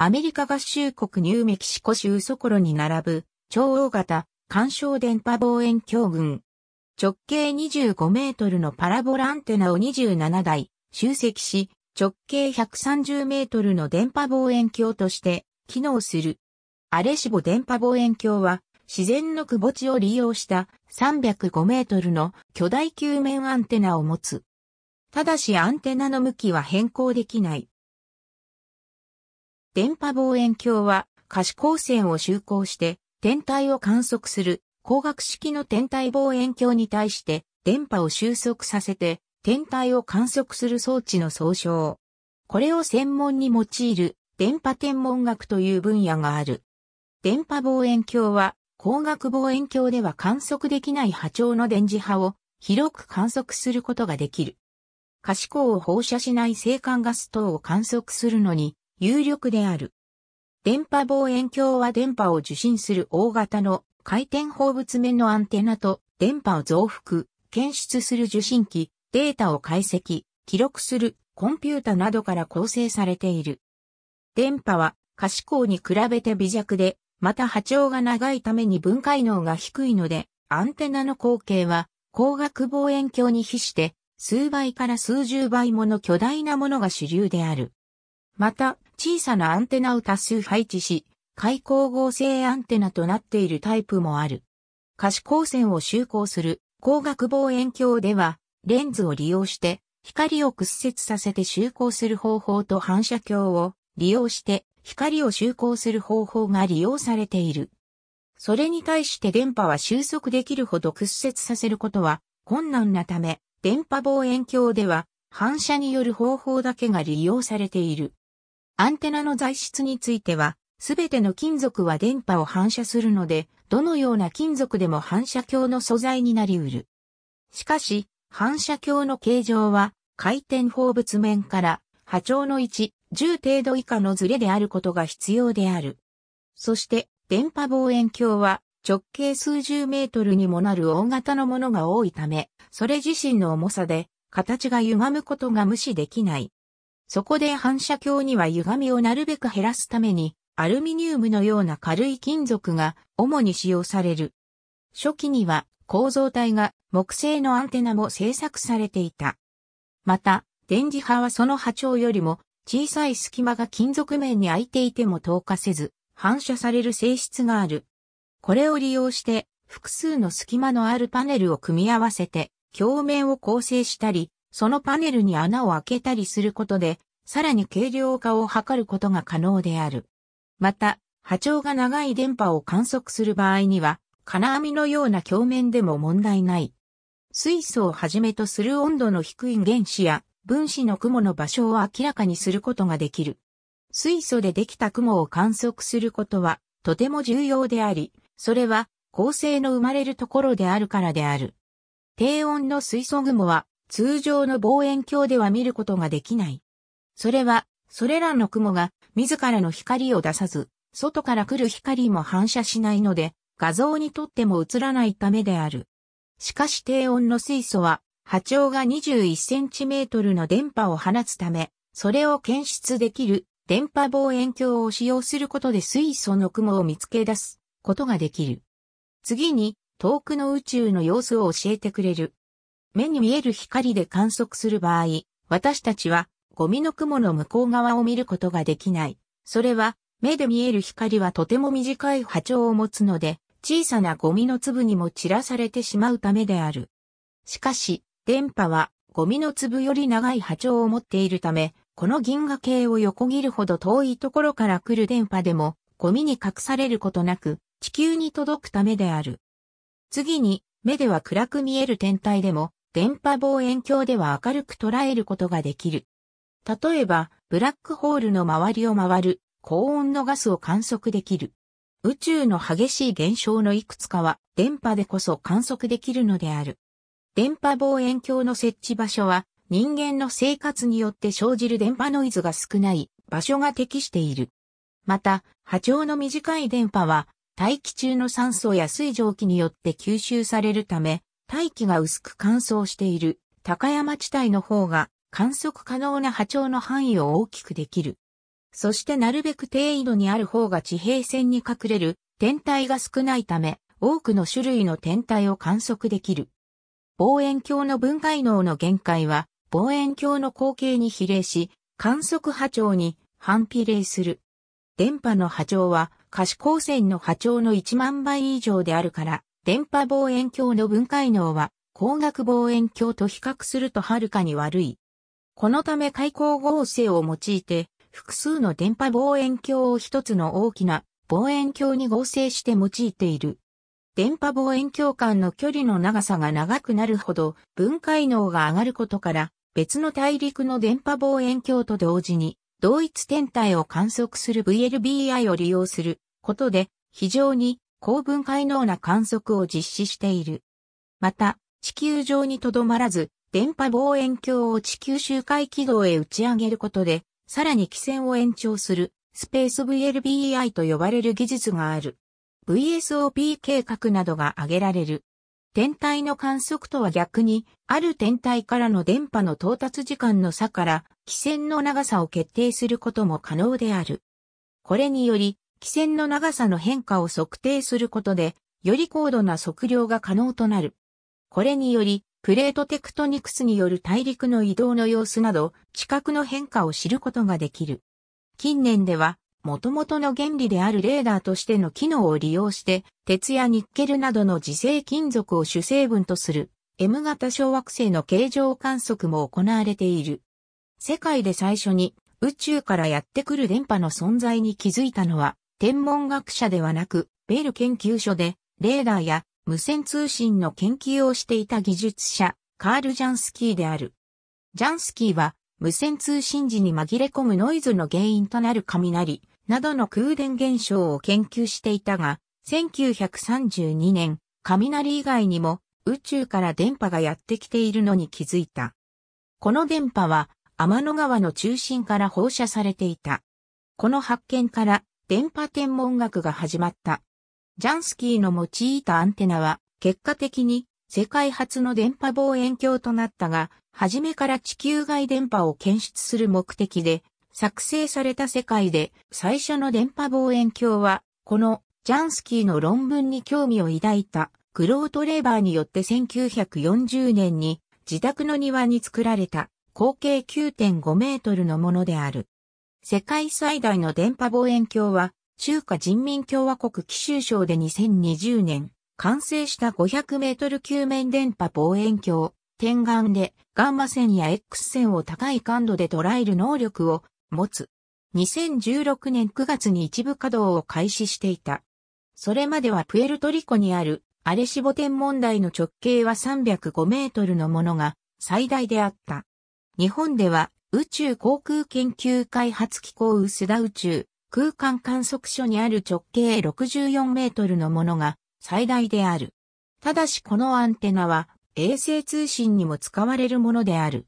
アメリカ合衆国ニューメキシコ州ソコロに並ぶ超大型干渉電波望遠鏡群。直径25メートルのパラボラアンテナを27台集積し、直径130メートルの電波望遠鏡として機能する。アレシボ電波望遠鏡は自然のくぼ地を利用した305メートルの巨大球面アンテナを持つ。ただしアンテナの向きは変更できない。電波望遠鏡は可視光線を就航して天体を観測する光学式の天体望遠鏡に対して電波を収束させて天体を観測する装置の総称。これを専門に用いる電波天文学という分野がある。電波望遠鏡は光学望遠鏡では観測できない波長の電磁波を広く観測することができる。可視光を放射しない星間ガス等を観測するのに有力である。電波望遠鏡は電波を受信する大型の回転放物面のアンテナと電波を増幅、検出する受信機、データを解析、記録するコンピュータなどから構成されている。電波は可視光に比べて微弱で、また波長が長いために分解能が低いので、アンテナの光景は光学望遠鏡に比して数倍から数十倍もの巨大なものが主流である。また、小さなアンテナを多数配置し、開口合成アンテナとなっているタイプもある。可視光線を就航する光学望遠鏡では、レンズを利用して光を屈折させて就航する方法と反射鏡を利用して光を就航する方法が利用されている。それに対して電波は収束できるほど屈折させることは困難なため、電波望遠鏡では反射による方法だけが利用されている。アンテナの材質については、すべての金属は電波を反射するので、どのような金属でも反射鏡の素材になりうる。しかし、反射鏡の形状は、回転放物面から波長の1、10程度以下のズレであることが必要である。そして、電波望遠鏡は、直径数十メートルにもなる大型のものが多いため、それ自身の重さで、形が歪むことが無視できない。そこで反射鏡には歪みをなるべく減らすために、アルミニウムのような軽い金属が主に使用される。初期には構造体が木製のアンテナも製作されていた。また、電磁波はその波長よりも小さい隙間が金属面に空いていても透過せず、反射される性質がある。これを利用して、複数の隙間のあるパネルを組み合わせて、鏡面を構成したり、そのパネルに穴を開けたりすることで、さらに軽量化を図ることが可能である。また、波長が長い電波を観測する場合には、金網のような鏡面でも問題ない。水素をはじめとする温度の低い原子や分子の雲の場所を明らかにすることができる。水素でできた雲を観測することはとても重要であり、それは恒星の生まれるところであるからである。低温の水素雲は通常の望遠鏡では見ることができない。それは、それらの雲が自らの光を出さず、外から来る光も反射しないので、画像にとっても映らないためである。しかし低温の水素は、波長が2 1トルの電波を放つため、それを検出できる電波望遠鏡を使用することで水素の雲を見つけ出すことができる。次に、遠くの宇宙の様子を教えてくれる目に見える光で観測する場合、私たちはゴミの雲の向こう側を見ることができない。それは、目で見える光はとても短い波長を持つので、小さなゴミの粒にも散らされてしまうためである。しかし、電波はゴミの粒より長い波長を持っているため、この銀河系を横切るほど遠いところから来る電波でも、ゴミに隠されることなく、地球に届くためである。次に、目では暗く見える天体でも、電波望遠鏡では明るく捉えることができる。例えば、ブラックホールの周りを回る高温のガスを観測できる。宇宙の激しい現象のいくつかは電波でこそ観測できるのである。電波望遠鏡の設置場所は人間の生活によって生じる電波ノイズが少ない場所が適している。また、波長の短い電波は大気中の酸素や水蒸気によって吸収されるため大気が薄く乾燥している高山地帯の方が観測可能な波長の範囲を大きくできる。そしてなるべく低緯度にある方が地平線に隠れる天体が少ないため、多くの種類の天体を観測できる。望遠鏡の分解能の限界は、望遠鏡の光景に比例し、観測波長に反比例する。電波の波長は可視光線の波長の1万倍以上であるから、電波望遠鏡の分解能は光学望遠鏡と比較するとはるかに悪い。このため開口合成を用いて複数の電波望遠鏡を一つの大きな望遠鏡に合成して用いている。電波望遠鏡間の距離の長さが長くなるほど分解能が上がることから別の大陸の電波望遠鏡と同時に同一天体を観測する VLBI を利用することで非常に高分解能な観測を実施している。また、地球上にとどまらず、電波望遠鏡を地球周回軌道へ打ち上げることで、さらに気線を延長する、スペース VLBI と呼ばれる技術がある。VSOP 計画などが挙げられる。天体の観測とは逆に、ある天体からの電波の到達時間の差から、気線の長さを決定することも可能である。これにより、気線の長さの変化を測定することで、より高度な測量が可能となる。これにより、プレートテクトニクスによる大陸の移動の様子など、地殻の変化を知ることができる。近年では、元々の原理であるレーダーとしての機能を利用して、鉄やニッケルなどの磁性金属を主成分とする M 型小惑星の形状観測も行われている。世界で最初に宇宙からやってくる電波の存在に気づいたのは天文学者ではなく、ベル研究所で、レーダーや無線通信の研究をしていた技術者、カール・ジャンスキーである。ジャンスキーは、無線通信時に紛れ込むノイズの原因となる雷などの空電現象を研究していたが、1932年、雷以外にも宇宙から電波がやってきているのに気づいた。この電波は天の川の中心から放射されていた。この発見から電波天文学が始まった。ジャンスキーの用いたアンテナは、結果的に世界初の電波望遠鏡となったが、初めから地球外電波を検出する目的で、作成された世界で最初の電波望遠鏡は、このジャンスキーの論文に興味を抱いたクロートレーバーによって1940年に自宅の庭に作られた合計9.5メートルのものである。世界最大の電波望遠鏡は、中華人民共和国貴州省で2020年、完成した500メートル球面電波望遠鏡、天眼でガンマ線や X 線を高い感度で捉える能力を持つ。2016年9月に一部稼働を開始していた。それまではプエルトリコにあるアレシボ天文台の直径は305メートルのものが最大であった。日本では宇宙航空研究開発機構薄田宇宙空間観測所にある直径64メートルのものが最大である。ただしこのアンテナは衛星通信にも使われるものである。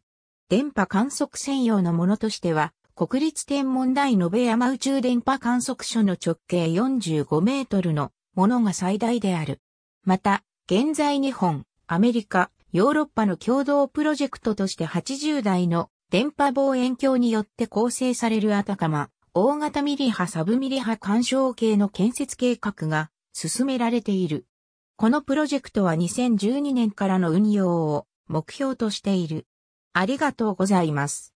電波観測専用のものとしては、国立天文台延山宇宙電波観測所の直径45メートルのものが最大である。また、現在日本、アメリカ、ヨーロッパの共同プロジェクトとして80台の電波望遠鏡によって構成されるあたかま、大型ミリ波サブミリ波干渉計の建設計画が進められている。このプロジェクトは2012年からの運用を目標としている。ありがとうございます。